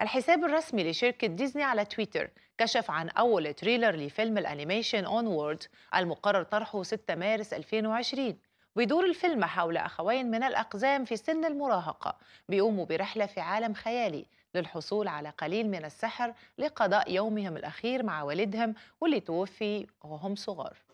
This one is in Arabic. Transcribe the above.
الحساب الرسمي لشركة ديزني على تويتر كشف عن أول تريلر لفيلم الأنيميشن أون وورد المقرر طرحه 6 مارس 2020 بيدور الفيلم حول أخوين من الأقزام في سن المراهقة بيقوموا برحلة في عالم خيالي للحصول على قليل من السحر لقضاء يومهم الأخير مع والدهم واللي توفي وهم صغار